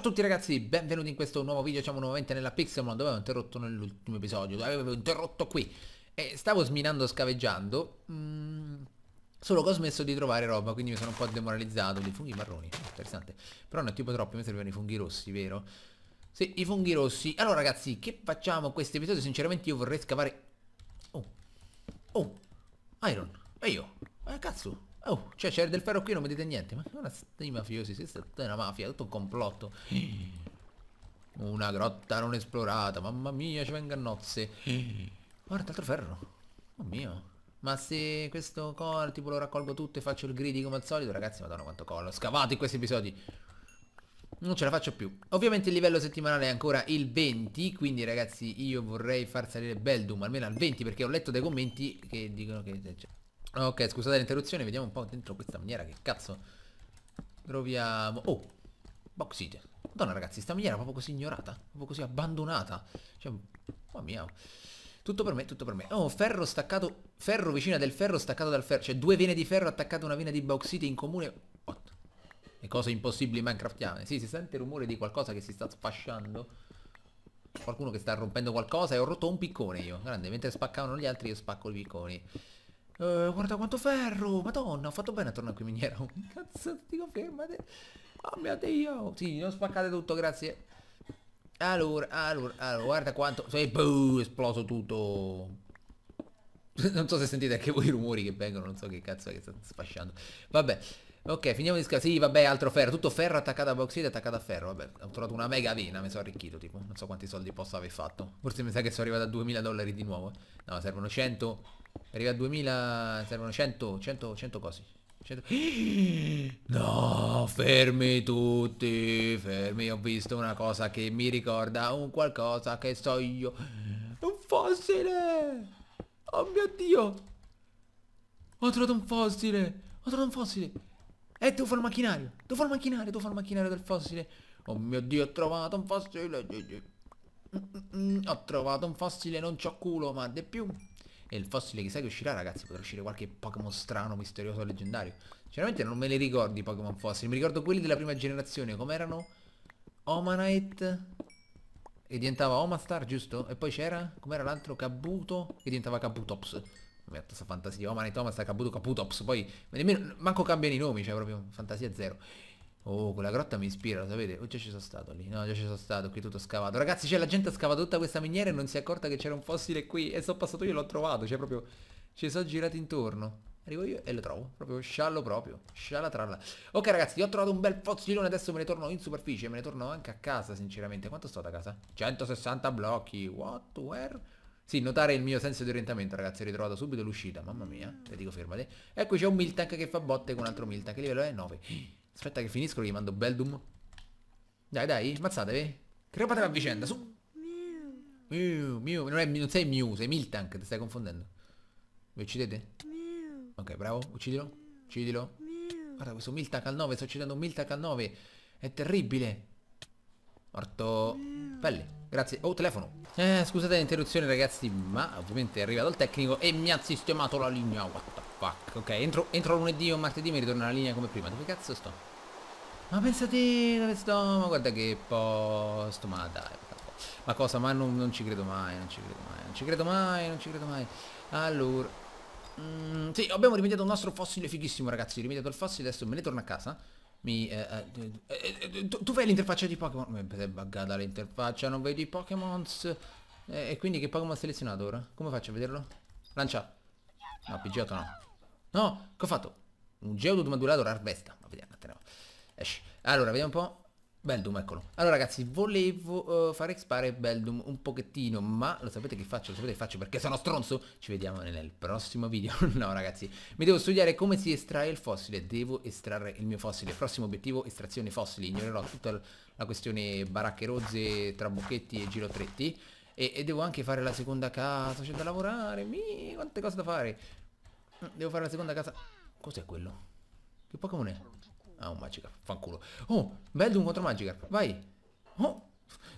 a tutti ragazzi, benvenuti in questo nuovo video, siamo nuovamente nella Pixelmon dove avevo interrotto nell'ultimo episodio, dove avevo interrotto qui e stavo sminando scaveggiando, mm, solo che ho smesso di trovare roba, quindi mi sono un po' demoralizzato, dei funghi marroni, eh, interessante, però non è tipo troppo, mi servono i funghi rossi, vero? Sì, i funghi rossi, allora ragazzi, che facciamo in questo episodio? Sinceramente io vorrei scavare... Oh, oh, Iron, e io, eh cazzo, Oh, cioè c'era del ferro qui non mi dite niente. Ma sono dei mafiosi, sei stata una mafia, tutto un complotto. Una grotta non esplorata, mamma mia, ci vengono nozze. Guarda, altro ferro. Oh mio. Ma se questo core tipo lo raccolgo tutto e faccio il gridi come al solito, ragazzi, madonna quanto collo. Scavato in questi episodi. Non ce la faccio più. Ovviamente il livello settimanale è ancora il 20, quindi ragazzi io vorrei far salire Beldum almeno al 20 perché ho letto dei commenti che dicono che... Cioè, Ok, scusate l'interruzione, vediamo un po' dentro questa miniera che cazzo troviamo. Oh, boxite. Madonna ragazzi, sta miniera proprio così ignorata, proprio così abbandonata. Cioè, mamma mia. Tutto per me, tutto per me. Oh, ferro staccato, ferro vicino del ferro staccato dal ferro. Cioè, due vene di ferro attaccate a una vena di bauxite in comune. What? le cose impossibili minecraftiane. Sì, si sente il rumore di qualcosa che si sta sfasciando. Qualcuno che sta rompendo qualcosa e ho rotto un piccone io. Grande, mentre spaccavano gli altri io spacco i picconi. Eh, guarda quanto ferro, madonna, ho fatto bene a tornare qui miniera. cazzo, ti dico fermate. Oh mio Dio. Sì, non spaccate tutto, grazie. Allora, allora, allora, guarda quanto... Sì, buh, esploso tutto. non so se sentite anche voi i rumori che vengono, non so che cazzo è che sta sfasciando. Vabbè. Ok, finiamo di scappare. Sì, vabbè, altro ferro. Tutto ferro attaccato a bauxite, attaccato a ferro. Vabbè, ho trovato una mega vena, mi sono arricchito, tipo. Non so quanti soldi posso aver fatto. Forse mi sa che sono arrivato a 2000 dollari di nuovo. No, servono 100 Arriva a 2000, servono 100, 100, 100 cose. 100... No, fermi tutti, fermi, ho visto una cosa che mi ricorda un qualcosa che so io. Un fossile! Oh mio Dio! Ho trovato un fossile! Ho trovato un fossile! Eh, devo fare il macchinario! Devo fare il macchinario, devo fare il macchinario del fossile! Oh mio Dio, ho trovato un fossile! Mm, mm, mm, ho trovato un fossile, non c'ho culo, ma di più! E il fossile chissà che uscirà ragazzi, potrà uscire qualche Pokémon strano, misterioso, leggendario. Sinceramente non me li ricordo i Pokémon fossili, mi ricordo quelli della prima generazione, Com'erano? Omanite e diventava Omastar, giusto? E poi c'era, com'era l'altro, Kabuto e diventava Cabutops. Merda, questa fantasia, Omanite, Omastar, Kabuto, Kabutops poi nemmeno, manco cambiano i nomi, cioè proprio fantasia zero. Oh, quella grotta mi ispira, lo sapete? Oh, già ci sono stato lì. No, già ci sono stato, qui tutto scavato. Ragazzi, c'è cioè, la gente ha scavato tutta questa miniera e non si è accorta che c'era un fossile qui. E sono passato io e l'ho trovato. Cioè, proprio... Ci sono girati intorno. Arrivo io e lo trovo. Proprio sciallo proprio. Scialla tralla. Ok, ragazzi, ho trovato un bel fossilone. Adesso me ne torno in superficie. Me ne torno anche a casa, sinceramente. Quanto sto da casa? 160 blocchi. What? Where? Sì, notare il mio senso di orientamento, ragazzi, ho ritrovato subito l'uscita, mamma mia, ti dico fermate. E c'è un Miltank che fa botte con un altro Miltank, che livello è 9. Aspetta che finisco, gli mando Beldum. Dai, dai, ammazzatevi. Crepatela a vicenda, su. Mew, Mew, non, è, non sei Mew, sei Miltank, ti stai confondendo. Mi uccidete? Ok, bravo, uccidilo, uccidilo. Guarda, questo Miltank al 9, sto uccidendo un Miltank al 9. È terribile. Morto. Belli, Grazie. Oh, telefono. Eh, scusate l'interruzione ragazzi, ma ovviamente è arrivato il tecnico e mi ha sistemato la linea. What the Fuck, ok, entro, entro lunedì o martedì mi ritorno alla linea come prima. Dove cazzo sto? Ma pensate dove sto? Ma guarda che posto, ma dai. Ma cosa? Ma non, non, ci credo mai, non ci credo mai, non ci credo mai, non ci credo mai. Allora... Mm, sì, abbiamo rimediato un nostro fossile fighissimo, ragazzi. Rimediato il fossile, adesso me ne torno a casa. Mi, eh, eh, tu, tu, vedi l'interfaccia di Pokémon? Mi è buggata l'interfaccia, non vedi i Pokémon. Eh, e quindi che Pokémon ha selezionato ora? Come faccio a vederlo? Lancia. No, pg no. No, che ho fatto? Un geodo dumedulato rarvesta. Ma vediamo, atteniamo. Esci. Allora, vediamo un po'. Beldum, eccolo. Allora ragazzi, volevo uh, fare expare Beldum un pochettino, ma lo sapete che faccio? Lo sapete che faccio perché sono stronzo? Ci vediamo nel prossimo video. no ragazzi, mi devo studiare come si estrae il fossile, devo estrarre il mio fossile. Prossimo obiettivo, estrazione fossili. Ignorerò tutta la questione baracche rozze, trabocchetti e girotretti. E, e, devo anche fare la seconda casa, c'è da lavorare, mi, quante cose da fare. Mm, devo fare la seconda casa. Cos'è quello? Che Pokémon è? Ah, un Magikarp, fanculo. Oh, bello un contro Magikarp, vai. Oh.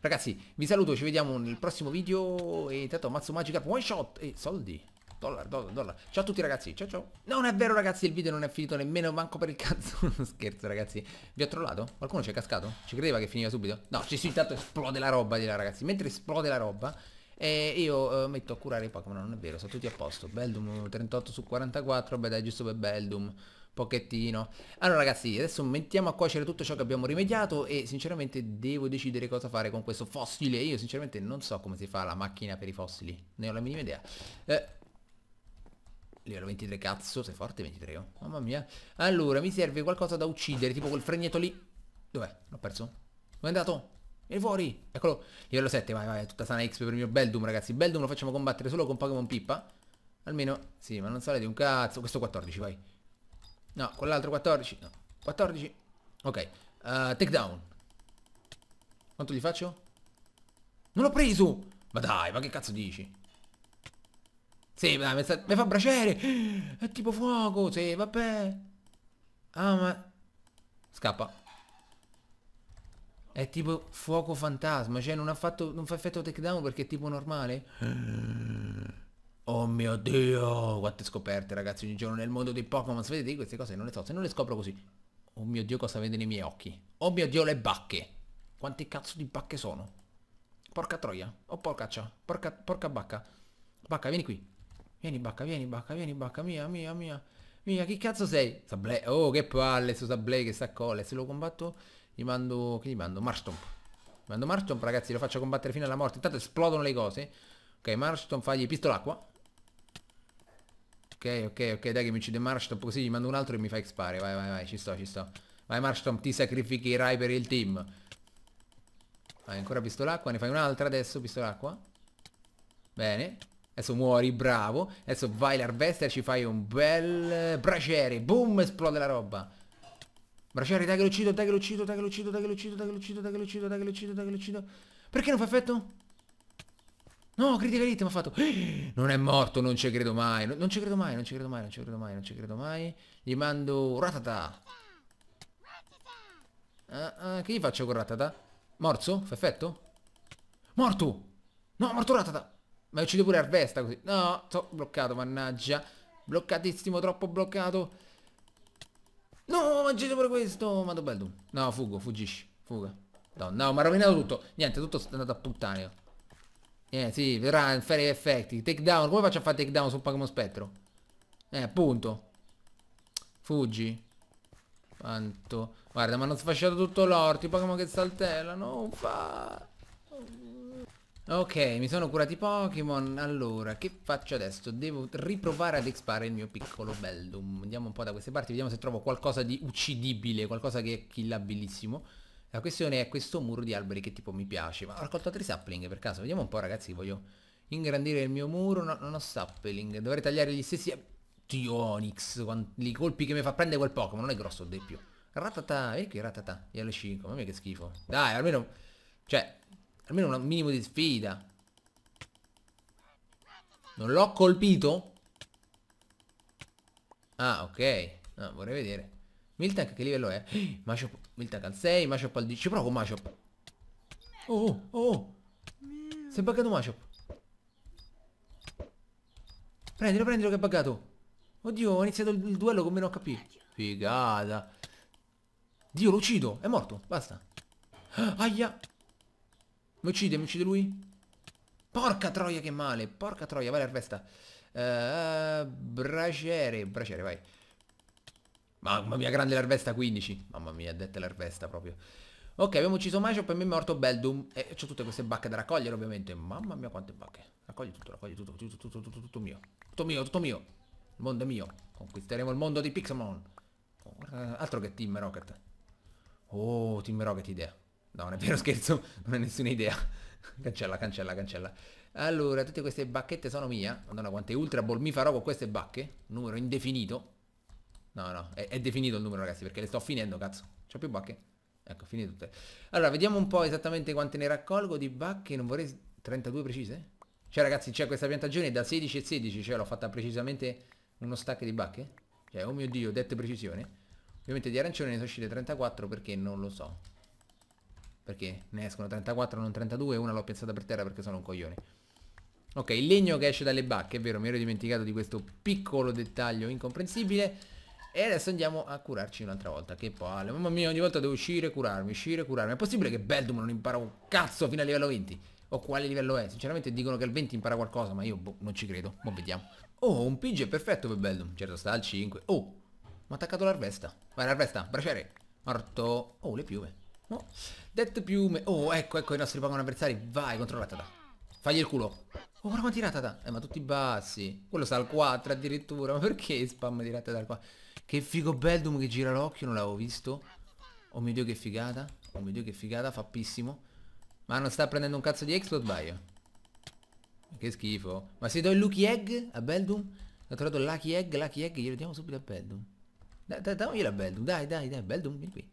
Ragazzi, vi saluto, ci vediamo nel prossimo video. E intanto ammazzo Magikarp, one shot. E soldi. Dollar, dollar, dollar. Ciao a tutti ragazzi, ciao ciao. Non è vero ragazzi, il video non è finito nemmeno manco per il cazzo. Scherzo ragazzi. Vi ho trollato? Qualcuno ci è cascato? Ci credeva che finiva subito? No, ci si intanto esplode la roba di là ragazzi. Mentre esplode la roba e io eh, metto a curare i Pokémon, non è vero, sono tutti a posto. Beldum 38 su 44, beh dai giusto per Beldum pochettino allora ragazzi adesso mettiamo a cuocere tutto ciò che abbiamo rimediato e sinceramente devo decidere cosa fare con questo fossile io sinceramente non so come si fa la macchina per i fossili ne ho la minima idea eh, livello 23 cazzo sei forte 23 oh mamma mia allora mi serve qualcosa da uccidere tipo quel fregnetto lì dov'è l'ho perso dove è andato e fuori. Eccolo. Livello 7, vai, vai. Tutta sana X per il mio Beldum, ragazzi. Beldum lo facciamo combattere solo con Pokémon Pippa. Almeno... Sì, ma non sale di un cazzo. Questo 14, vai. No, quell'altro 14. No. 14. Ok. Uh, down. Quanto gli faccio? Non l'ho preso! Ma dai, ma che cazzo dici? Sì, ma mi, sta... mi fa braciere! È tipo fuoco! Sì, vabbè. Ah, ma... Scappa. È tipo fuoco fantasma, cioè non ha fatto, non fa effetto takedown perché è tipo normale. Eh. Oh mio dio, quante scoperte ragazzi ogni giorno nel mondo dei Pokémon, di queste cose non le so, se non le scopro così. Oh mio dio cosa vede nei miei occhi. Oh mio dio le bacche. Quante cazzo di bacche sono? Porca troia, oh porcaccia, porca, porca bacca. Bacca vieni qui. Vieni bacca, vieni bacca, vieni bacca, mia, mia, mia. Mia, chi cazzo sei? Sablé, oh che palle su Sablé che sta colle, se lo combatto... Gli mando... Che gli mando? Marstomp. Mando Marstomp, ragazzi, lo faccio combattere fino alla morte. Intanto esplodono le cose. Ok, Marstomp fagli pistolacqua. Ok, ok, ok, dai che mi uccide Marstomp così gli mando un altro e mi fa expare. Vai, vai, vai, ci sto, ci sto. Vai Marstomp, ti sacrificherai per il team. Vai, ancora pistolacqua, ne fai un'altra adesso, pistolacqua. Bene. Adesso muori, bravo. Adesso vai l'arvester, ci fai un bel braciere. Boom, esplode la roba. Braciere, dai che lo uccido, dai che lo uccido, dai che lo uccido, dai che lo uccido, dai che lo uccido, dai che lo uccido, dai che lo uccido, dai che lo uccido. Perché non fa effetto? No, critica hit, mi ha fatto. Non è morto, non ci credo mai. Non ci credo mai, non ci credo mai, non ci credo mai, non ci credo mai. Gli mando ratata. Ah, ah, che gli faccio con ratata? Morso? Fa effetto? Morto! No, morto ratata! Ma uccido pure Arvesta così. No, sono bloccato, mannaggia. Bloccatissimo, troppo bloccato ucciso pure questo. Ma bello. No, fugo, fuggisci. Fuga. Donna, no, ma ha rovinato tutto. Niente, tutto è andato a puttane. Io. Eh, sì, verrà in Fairy Effecti. Take down. Come faccio a fare take down su Pokémon Spettro? Eh, appunto. Fuggi. Quanto. Guarda, ma hanno sfasciato tutto l'orto. I Pokémon che saltellano. Oh, fa. Ok, mi sono curati Pokémon. Allora, che faccio adesso? Devo riprovare ad expare il mio piccolo Beldum. Andiamo un po' da queste parti, vediamo se trovo qualcosa di uccidibile, qualcosa che è killabilissimo. La questione è questo muro di alberi che tipo mi piace. Ma ho raccolto altri sapling per caso. Vediamo un po' ragazzi, voglio ingrandire il mio muro. No, non ho sapling. Dovrei tagliare gli stessi... Tionix, i colpi che mi fa prendere quel Pokémon. Non è grosso, o di più. Ratata, vedi che ratata. Glielo 5, mamma mia che schifo. Dai, almeno... Cioè, Almeno un minimo di sfida. Non l'ho colpito? Ah, ok. Ah, vorrei vedere. Miltank che livello è? Mashup, Miltank al 6, Mashup al 10. Ci provo con Mashup. Oh, oh, oh, Si è buggato Mashup. Prendilo, prendilo che è buggato. Oddio, ho iniziato il, il duello con meno HP. Figata. Dio, lo uccido. È morto. Basta. Aia. Mi uccide, mi uccide lui? Porca troia che male, porca troia, vai la Uh, eh, eh, braciere, braciere, vai. Mamma mia, grande l'arvesta 15. Mamma mia, detta l'arvesta proprio. Ok, abbiamo ucciso Macho, poi mi è morto Beldum. E ho tutte queste bacche da raccogliere, ovviamente. Mamma mia, quante bacche. Raccogli tutto, raccogli tutto, tutto, tutto, tutto, tutto mio. Tutto mio, tutto mio. Il mondo è mio. Conquisteremo il mondo di Pixamon Oh, eh, altro che Team Rocket. Oh, Team Rocket idea. No, non è vero scherzo, non ho nessuna idea. cancella, cancella, cancella. Allora, tutte queste bacchette sono mie. Eh. Madonna, quante ultra ball mi farò con queste bacche? Numero indefinito. No, no, è, è, definito il numero, ragazzi, perché le sto finendo, cazzo. C'ho più bacche? Ecco, finite tutte. Allora, vediamo un po' esattamente quante ne raccolgo di bacche. Non vorrei... 32 precise? Cioè, ragazzi, c'è questa piantagione da 16 e 16. Cioè, l'ho fatta precisamente uno stack di bacche. Cioè, oh mio Dio, dette precisione. Ovviamente di arancione ne sono uscite 34 perché non lo so. Perché ne escono 34, non 32 Una l'ho piazzata per terra perché sono un coglione Ok, il legno che esce dalle bacche È vero, mi ero dimenticato di questo piccolo dettaglio incomprensibile e adesso andiamo a curarci un'altra volta Che palle Mamma mia ogni volta devo uscire e curarmi Uscire e curarmi È possibile che Beldum non impara un cazzo fino a livello 20? O quale livello è? Sinceramente dicono che al 20 impara qualcosa Ma io boh, non ci credo Boh vediamo Oh un PG è perfetto per Beldum Certo sta al 5 Oh Mi ha attaccato l'arvesta Vai l'arvesta Braciere Morto Oh le piume No. Detto piume. Oh, ecco, ecco i nostri Pokémon avversari. Vai contro Ratata. Fagli il culo. Oh, guarda quanti Ratata. Eh, ma tutti bassi. Quello sta al 4 addirittura. Ma perché spam di Ratata al 4? Che figo Beldum che gira l'occhio, non l'avevo visto. Oh mio dio che figata. Oh mio dio che figata, fappissimo. Ma non sta prendendo un cazzo di explode lo Che schifo. Ma se do il Lucky Egg a Beldum? Ho trovato il Lucky Egg, Lucky Egg, glielo diamo subito a Beldum. Dai, dai, damoglielo a Beldum, dai, dai, dai, Beldum, vieni qui.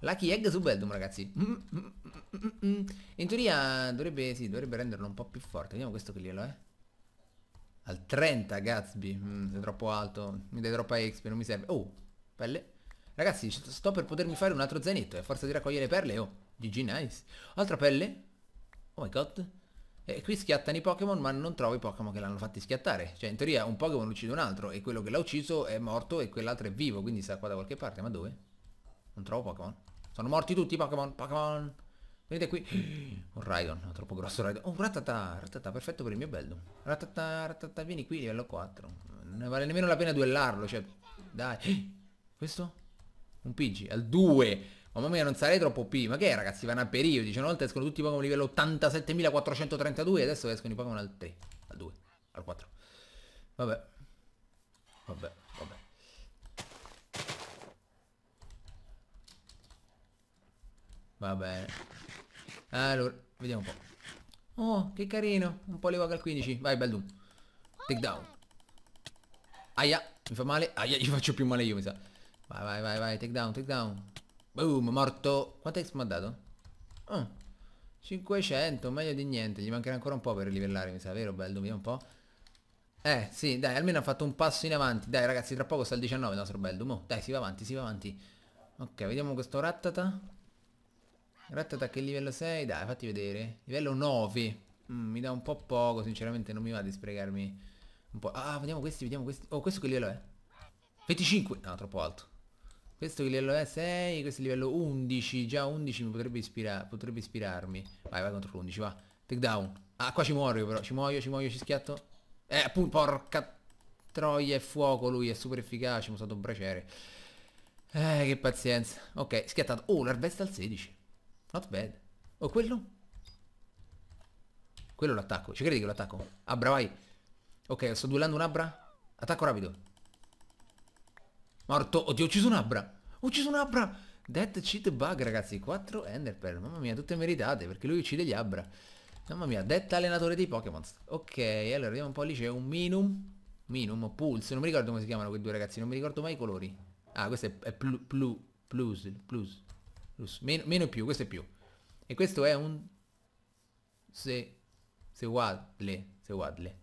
Lucky Egg su Beldum ragazzi mm mm mm, mm, mm, mm, In teoria dovrebbe, sì, dovrebbe renderlo un po' più forte Vediamo questo che glielo è Al 30 Gatsby Sei troppo alto Mi dai troppa XP non mi serve Oh pelle Ragazzi sto per potermi fare un altro zainetto È forza di raccogliere perle Oh GG nice Altra pelle Oh my god e eh, qui schiattano i Pokémon ma non trovo i Pokémon che l'hanno fatti schiattare. Cioè in teoria un Pokémon uccide un altro e quello che l'ha ucciso è morto e quell'altro è vivo, quindi sta qua da qualche parte. Ma dove? Non trovo Pokémon. Sono morti tutti i Pokémon, Pokémon. Vedete qui? Un Raidon, no, troppo grosso Raidon. Oh, ratata, ratata, perfetto per il mio bello. Ratata, ratata, vieni qui, livello 4. Non ne vale nemmeno la pena duellarlo, cioè... Dai. Questo? Un PG, al 2. mamma mia, non sarei troppo P. Ma che è, ragazzi? Vanno a periodi. Cioè, una volta escono tutti i Pokémon livello 87.432 e adesso escono i Pokémon al 3, al 2, al 4. Vabbè. Vabbè. Va bene. Allora, vediamo un po'. Oh, che carino. Un po' le levaga al 15. Vai, bel doom. Take down. Aia, mi fa male. Aia, gli faccio più male io, mi sa. Vai, vai, vai, vai. Take down, take down. Boom, morto. Quanto mi ha dato? Oh, ah, 500, meglio di niente. Gli mancherà ancora un po' per livellare, mi sa, vero? Bel doom, vediamo un po'. Eh, sì, dai, almeno ha fatto un passo in avanti. Dai, ragazzi, tra poco sta il 19 il nostro doom. Oh, dai, si va avanti, si va avanti. Ok, vediamo questo ratata. Rattata che livello 6? Dai, fatti vedere. Livello 9. Mm, mi dà un po' poco, sinceramente non mi va di sprecarmi un po'. Ah, vediamo questi, vediamo questi. Oh, questo che livello è? 25. No, troppo alto. Questo che livello è 6, questo è livello 11. Già 11 mi potrebbe, ispira potrebbe ispirarmi. Vai, vai contro l'11, va. Take down. Ah, qua ci muoio però. Ci muoio, ci muoio, ci schiatto. Eh, appunto, porca troia è fuoco lui, è super efficace, mi sono stato un braciere. Eh, che pazienza. Ok, schiattato. Oh, l'arvesta al 16. Not bad. Oh, quello? Quello l'attacco. Ci credi che lo attacco? Abra, vai. Ok, sto duellando un Abra. Attacco rapido. Morto. Oddio, ho ucciso un Abra. Ho ucciso un Abra. Dead cheat bug, ragazzi. 4 Enderpearl. Mamma mia, tutte meritate, perché lui uccide gli Abra. Mamma mia, detta allenatore dei Pokémon. Ok, allora vediamo un po' lì c'è un Minum. Minum, Pulse. Non mi ricordo come si chiamano quei due ragazzi. Non mi ricordo mai i colori. Ah, questo è, è plu, Plus. Plus. Plus. Meno, meno più, questo è più. E questo è un... Se... Se guadle. Se guadle.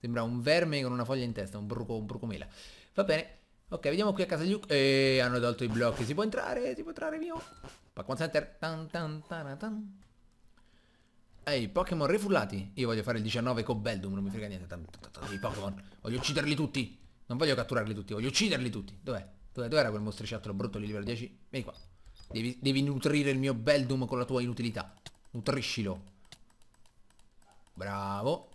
Sembra un verme con una foglia in testa, un bruco, un bruco mela. Va bene. Ok, vediamo qui a casa Luke. E eh, hanno tolto i blocchi. Si può entrare, si può entrare, mio. Pokémon Center. Tan, tan, tan, tan. Ehi, Pokémon refullati. Io voglio fare il 19 con Beldum, non mi frega niente. I Pokémon. Voglio ucciderli tutti. Non voglio catturarli tutti, voglio ucciderli tutti. Dov'è? Dov'è? Dov'era quel mostriciattolo brutto lì livello 10? Vieni qua. Devi, devi nutrire il mio Beldum con la tua inutilità. Nutriscilo. Bravo.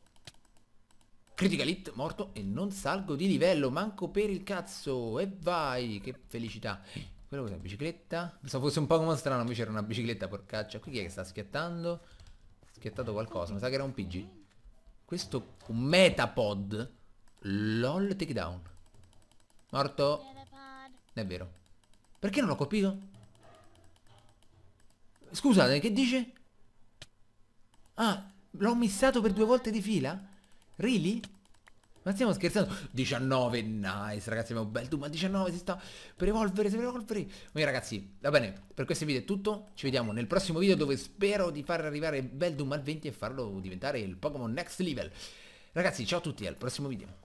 Critical hit, morto. E non salgo di livello, manco per il cazzo. E vai, che felicità. Quello cos'è? Bicicletta? Pensavo fosse un Pokémon strano, invece era una bicicletta, porcaccia. Qui chi è che sta schiattando? Schiattato qualcosa, mi sa che era un PG. Questo un metapod. LOL takedown. Morto. Non È vero. Perché non l'ho colpito? Scusate, che dice? Ah, l'ho missato per due volte di fila? Really? Ma stiamo scherzando 19 nice ragazzi abbiamo un bel doom Ma 19 si sta per evolvere per evolvere Quindi ragazzi va bene per questo video è tutto Ci vediamo nel prossimo video dove spero di far arrivare bel doom al 20 E farlo diventare il Pokémon next level Ragazzi ciao a tutti al prossimo video